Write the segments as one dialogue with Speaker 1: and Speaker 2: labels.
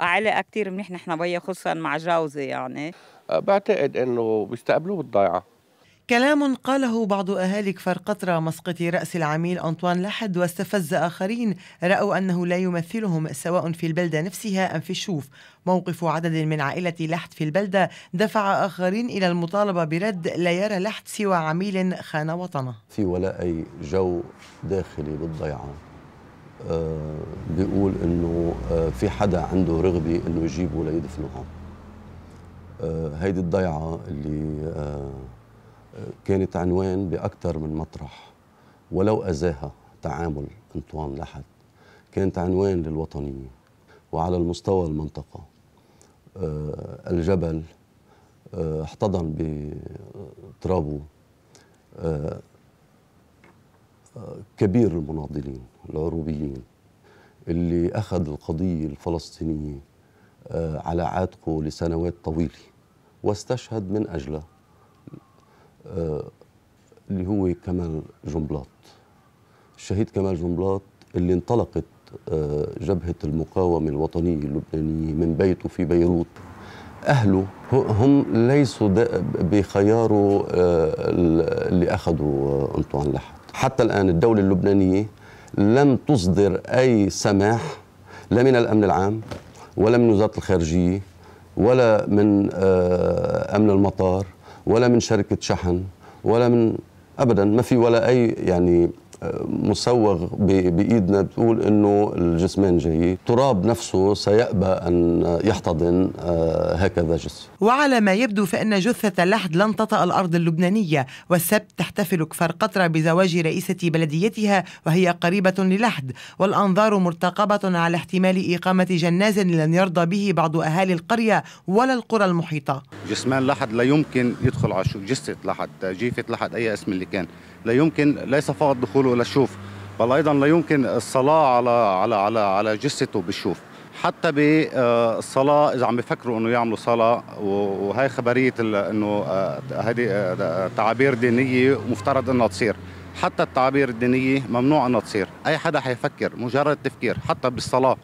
Speaker 1: علاقه كثير منيحه نحن بيا خصوصا مع جوزي يعني
Speaker 2: أه، بعتقد انه بيستقبلوه بالضيعه كلام قاله بعض أهالي كفر قطرة مسقط رأس العميل أنطوان لحد واستفز آخرين رأوا أنه لا يمثلهم سواء في البلدة نفسها أم في الشوف موقف عدد من عائلة لحد في البلدة دفع آخرين إلى المطالبة برد لا يرى لحد سوى عميل خان وطنه
Speaker 3: في ولا أي جو داخلي بالضيعة أه بيقول أنه في حدا عنده رغبه انه يجيبه ليدفنه هون آه، هيدي الضيعه اللي آه، آه، كانت عنوان باكثر من مطرح ولو ازاها تعامل انطوان لحد كانت عنوان للوطنيه وعلى المستوى المنطقه الجبل احتضن بترابه كبير المناضلين العروبيين اللي أخذ القضية الفلسطينية آه، على عاتقه لسنوات طويلة واستشهد من أجله آه، اللي هو كمال جنبلاط الشهيد كمال جنبلاط اللي انطلقت آه، جبهة المقاومة الوطنية اللبنانية من بيته في بيروت أهله هم ليسوا بخياره اللي أخذوا أنطوان لحد حتى الآن الدولة اللبنانية لم تصدر أي سماح لا من الأمن العام ولا من وزارة الخارجية ولا من آه، أمن المطار ولا من شركة شحن ولا من أبدا ما في ولا أي يعني مسوغ بايدنا بتقول انه الجسمين جاي التراب نفسه سيأبى ان يحتضن آه، هكذا جسم
Speaker 2: وعلى ما يبدو فان جثه لحد لن تطأ الارض اللبنانيه والسبت تحتفل كفر قطره بزواج رئيسه بلديتها وهي قريبه للحد والانظار مرتقبه على احتمال اقامه جناز لن يرضى به بعض اهالي القريه ولا القرى المحيطه
Speaker 1: جسمان لحد لا يمكن يدخل على جثه لحد جيفه لحد اي اسم اللي كان لا يمكن ليس فقط دخوله للشوف بل ايضا لا يمكن الصلاه على على على على جثته بالشوف حتى بالصلاة آه، إذا عم بفكروا إنه يعملوا صلاة وهي خبرية إنه آه، هذه آه، تعابير دينية ومفترض إنها تصير حتى التعابير الدينية ممنوع إنها تصير أي حدا حيفكر مجرد تفكير حتى بالصلاة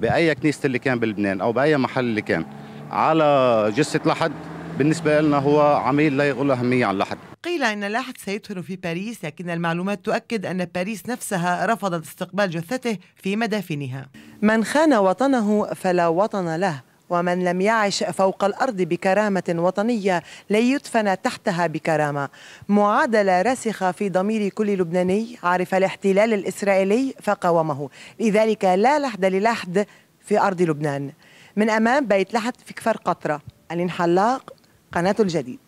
Speaker 1: بأي كنيسة اللي كان بلبنان أو بأي محل اللي كان على جثة لحد بالنسبة لنا هو عميل لا يغل أهمية عن لحد
Speaker 2: قيل أن لحد سيدفن في باريس لكن المعلومات تؤكد أن باريس نفسها رفضت استقبال جثته في مدافنها من خان وطنه فلا وطن له ومن لم يعش فوق الارض بكرامه وطنيه لا يدفن تحتها بكرامه معادله راسخه في ضمير كل لبناني عرف الاحتلال الاسرائيلي فقاومه لذلك لا لحد للحد في ارض لبنان من امام بيت لحد في كفر قطره الانحلاق قناة الجديد